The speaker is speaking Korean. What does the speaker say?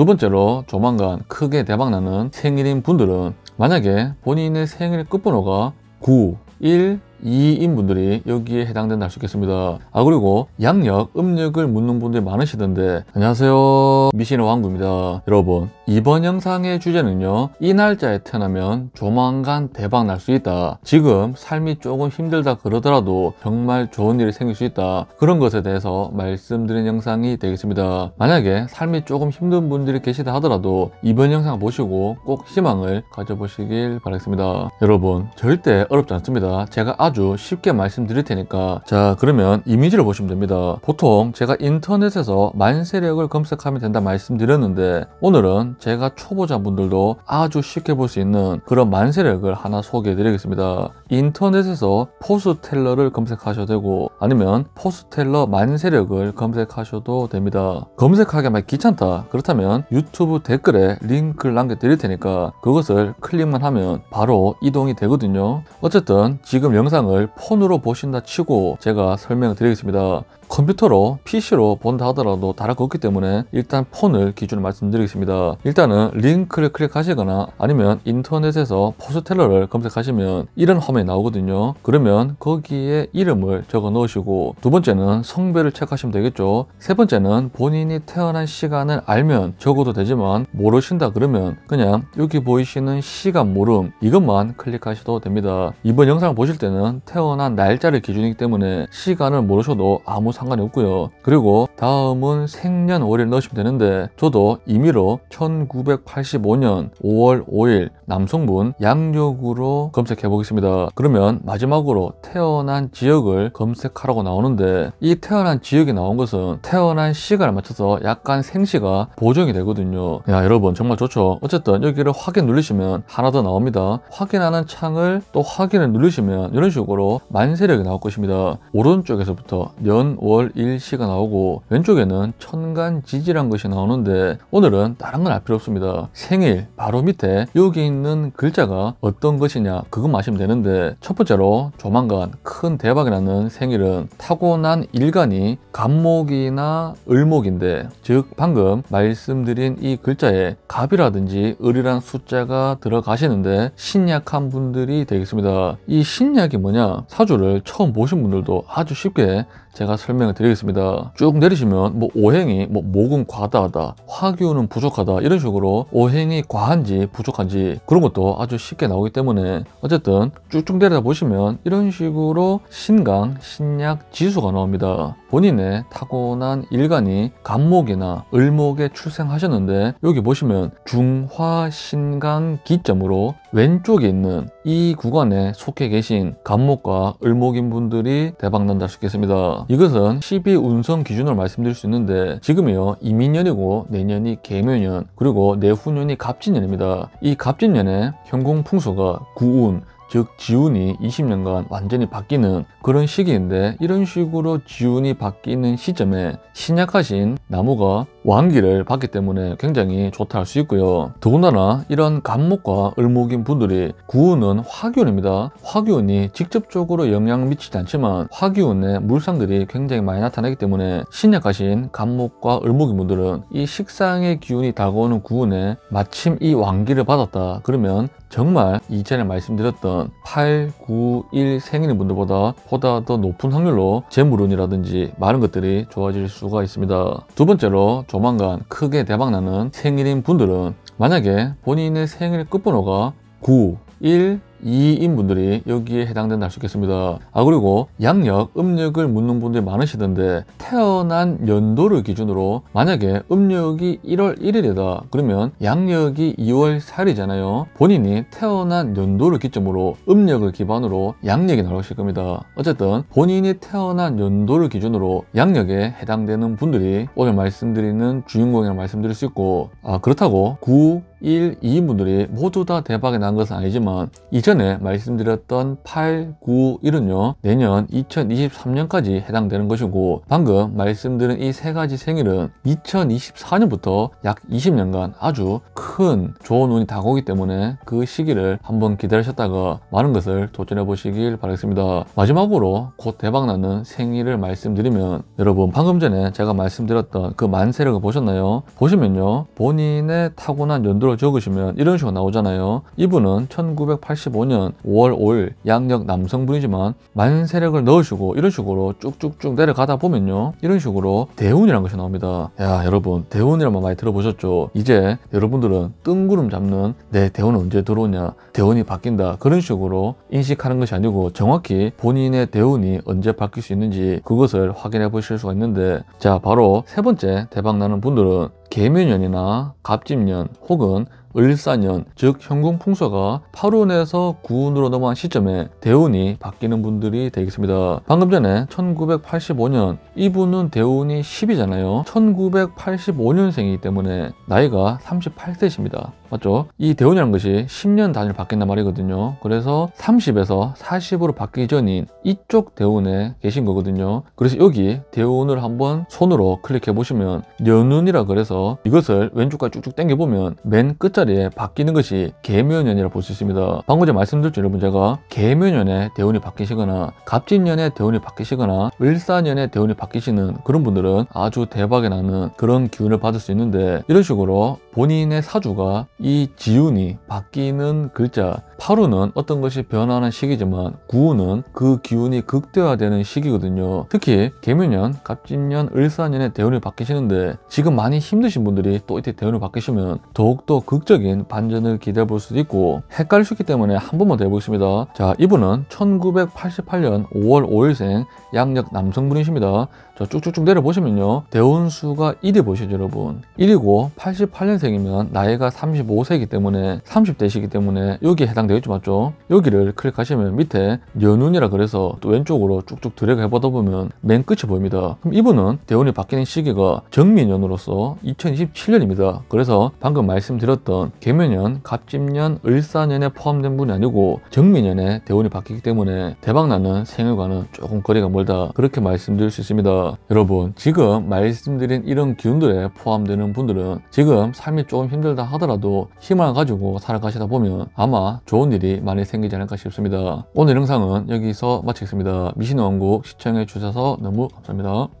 두 번째로 조만간 크게 대박나는 생일인 분들은 만약에 본인의 생일 끝번호가 9, 1, 2인 분들이 여기에 해당된다 할 수 있겠습니다. 아 그리고 양력, 음력을 묻는 분들이 많으시던데 안녕하세요. 미신의 왕구입니다. 여러분 이번 영상의 주제는요. 이 날짜에 태어나면 조만간 대박 날 수 있다. 지금 삶이 조금 힘들다 그러더라도 정말 좋은 일이 생길 수 있다. 그런 것에 대해서 말씀드린 영상이 되겠습니다. 만약에 삶이 조금 힘든 분들이 계시다 하더라도 이번 영상 보시고 꼭 희망을 가져보시길 바라겠습니다. 여러분 절대 어렵지 않습니다. 제가 아 아주 쉽게 말씀드릴 테니까 자 그러면 이미지를 보시면 됩니다. 보통 제가 인터넷에서 만세력을 검색하면 된다 말씀드렸는데 오늘은 제가 초보자분들도 아주 쉽게 볼 수 있는 그런 만세력을 하나 소개해 드리겠습니다. 인터넷에서 포스텔러를 검색하셔도 되고 아니면 포스텔러 만세력을 검색하셔도 됩니다. 검색하기 막 귀찮다 그렇다면 유튜브 댓글에 링크를 남겨드릴 테니까 그것을 클릭만 하면 바로 이동이 되거든요. 어쨌든 지금 영상 영상을 폰으로 보신다 치고 제가 설명드리겠습니다 컴퓨터로 PC로 본다 하더라도 다를 거 없기 때문에 일단 폰을 기준으로 말씀드리겠습니다. 일단은 링크를 클릭하시거나 아니면 인터넷에서 포스텔러를 검색하시면 이런 화면이 나오거든요. 그러면 거기에 이름을 적어 넣으시고 두 번째는 성별을 체크하시면 되겠죠. 세 번째는 본인이 태어난 시간을 알면 적어도 되지만 모르신다 그러면 그냥 여기 보이시는 시간 모름 이것만 클릭하셔도 됩니다. 이번 영상 보실 때는 태어난 날짜를 기준이기 때문에 시간을 모르셔도 아무 상관이 없고요. 그리고 다음은 생년월일 넣으시면 되는데 저도 임의로 1985년 5월 5일 남성분 양력으로 검색해 보겠습니다. 그러면 마지막으로 태어난 지역을 검색하라고 나오는데 이 태어난 지역이 나온 것은 태어난 시간에 맞춰서 약간 생시가 보정이 되거든요. 야 여러분 정말 좋죠. 어쨌든 여기를 확인 누르시면 하나 더 나옵니다. 확인하는 창을 또 확인을 누르시면 이런 식으로 만세력이 나올 것입니다. 오른쪽에서부터 년, 월, 월, 일, 시가 나오고 왼쪽에는 천간 지지란 것이 나오는데 오늘은 다른 건알 필요 없습니다. 생일 바로 밑에 여기 있는 글자가 어떤 것이냐 그것만 아시면 되는데 첫 번째로 조만간 큰 대박이 나는 생일은 타고난 일간이 갑목이나 을목인데 즉 방금 말씀드린 이 글자에 갑이라든지 을이란 숫자가 들어가시는데 신약한 분들이 되겠습니다. 이 신약이 뭐냐 사주를 처음 보신 분들도 아주 쉽게 제가 설명을 드리겠습니다. 쭉 내리시면 뭐 오행이 뭐 목은 과다하다, 화규는 부족하다 이런 식으로 오행이 과한지 부족한지 그런 것도 아주 쉽게 나오기 때문에 어쨌든 쭉쭉 내려다 보시면 이런 식으로 신강, 신약, 지수가 나옵니다. 본인의 타고난 일간이 간목이나 을목에 출생하셨는데 여기 보시면 중화, 신강, 기점으로 왼쪽에 있는 이 구간에 속해 계신 간목과 을목인 분들이 대박난다 싶겠습니다. 이것은 12 운성 기준으로 말씀드릴 수 있는데 지금이요 이민년이고 내년이 개묘년 그리고 내후년이 갑진년입니다. 이 갑진년에 현공풍수가 구운 즉 지운이 20년간 완전히 바뀌는 그런 시기인데 이런 식으로 지운이 바뀌는 시점에 신약하신 나무가 왕기를 받기 때문에 굉장히 좋다 할 수 있고요. 더군다나 이런 간목과 을목인 분들이 구운은 화기운입니다. 화기운이 직접적으로 영향 을 미치지 않지만 화기운의 물상들이 굉장히 많이 나타나기 때문에 신약하신 간목과 을목인 분들은 이 식상의 기운이 다가오는 구운에 마침 이왕기를 받았다 그러면 정말 이전에 말씀드렸던 8, 9, 1 생일인 분들보다 보다 더 높은 확률로 재물운이라든지 많은 것들이 좋아질 수가 있습니다. 두 번째로 좀 조만간 크게 대박나는 생일인 분들은 만약에 본인의 생일 끝번호가 9, 1, 2인 분들이 여기에 해당된다 할 수 있겠습니다. 아 그리고 양력, 음력을 묻는 분들이 많으시던데 태어난 연도를 기준으로 만약에 음력이 1월 1일이다 그러면 양력이 2월 4일이잖아요. 본인이 태어난 연도를 기점으로 음력을 기반으로 양력이 나오실 겁니다. 어쨌든 본인이 태어난 연도를 기준으로 양력에 해당되는 분들이 오늘 말씀드리는 주인공이라 말씀드릴 수 있고 아 그렇다고 9, 1, 2분들이 인 모두 다 대박이 난 것은 아니지만 이전에 말씀드렸던 8, 9, 1은요 내년 2023년까지 해당되는 것이고 방금 말씀드린 이 세 가지 생일은 2024년부터 약 20년간 아주 큰 좋은 운이 다가오기 때문에 그 시기를 한번 기다리셨다가 많은 것을 도전해 보시길 바라겠습니다. 마지막으로 곧 대박나는 생일을 말씀드리면 여러분 방금 전에 제가 말씀드렸던 그 만세력을 보셨나요? 보시면요 본인의 타고난 연도를 주를 적으시면 이런 식으로 나오잖아요. 이분은 1985년 5월 5일 양력 남성분이지만 만세력을 넣으시고 이런 식으로 쭉쭉쭉 내려가다 보면요. 이런 식으로 대운이라는 것이 나옵니다. 야 여러분 대운이라말 많이 들어보셨죠? 이제 여러분들은 뜬구름 잡는 내 대운 언제 들어오냐 대운이 바뀐다 그런 식으로 인식하는 것이 아니고 정확히 본인의 대운이 언제 바뀔 수 있는지 그것을 확인해 보실 수가 있는데 자 바로 세 번째 대박 나는 분들은 계묘년이나 갑집년 혹은 을사년 즉 현궁풍서가 8운에서 9운으로 넘어간 시점에 대운이 바뀌는 분들이 되겠습니다. 방금 전에 1985년 이분은 대운이 10이잖아요. 1985년생이기 때문에 나이가 38세십니다. 맞죠? 이 대운이라는 것이 10년 단위로 바뀐단 말이거든요. 그래서 30에서 40으로 바뀌기 전인 이쪽 대운에 계신 거거든요. 그래서 여기 대운을 한번 손으로 클릭해 보시면 연운이라 그래서 이것을 왼쪽까지 쭉쭉 당겨 보면 맨 끝자리에 바뀌는 것이 개묘년이라 볼 수 있습니다. 방금 전에 말씀드렸죠, 여러분 제가 개묘년에 대운이 바뀌시거나 갑진년에 대운이 바뀌시거나 을사년에 대운이 바뀌시는 그런 분들은 아주 대박이 나는 그런 기운을 받을 수 있는데 이런 식으로 본인의 사주가 이 지운이 바뀌는 글자 8호는 어떤 것이 변화하는 시기지만 9호는 그 기운이 극대화되는 시기거든요. 특히 개묘년, 갑진년, 을사년에 대운을 바뀌시는데 지금 많이 힘드신 분들이 또 이때 대운을 바뀌시면 더욱더 극적인 반전을 기대해 볼 수도 있고 헷갈릴 수 있기 때문에 한 번만 더 해보겠습니다. 자, 이분은 1988년 5월 5일생 양력 남성분이십니다. 자, 쭉쭉쭉 내려보시면요. 대운수가 1위 보시죠, 여러분. 1이고 88년생이면 나이가 35세이기 때문에 30대시기 때문에 여기에 해당 되겠죠 맞죠? 여기를 클릭하시면 밑에 연운이라 그래서 또 왼쪽으로 쭉쭉 드래그 해보다 보면 맨 끝이 보입니다 그럼 이분은 대운이 바뀌는 시기가 정미년으로서 2027년입니다 그래서 방금 말씀드렸던 개묘년, 갑집년 을사년에 포함된 분이 아니고 정미년에 대운이 바뀌기 때문에 대박나는 생일과는 조금 거리가 멀다 그렇게 말씀드릴 수 있습니다 여러분 지금 말씀드린 이런 기운들에 포함되는 분들은 지금 삶이 조금 힘들다 하더라도 희망을 가지고 살아가시다 보면 아마 좋은 좋은 일이 많이 생기지 않을까 싶습니다. 오늘 영상은 여기서 마치겠습니다. 미신원고 시청해 주셔서 너무 감사합니다.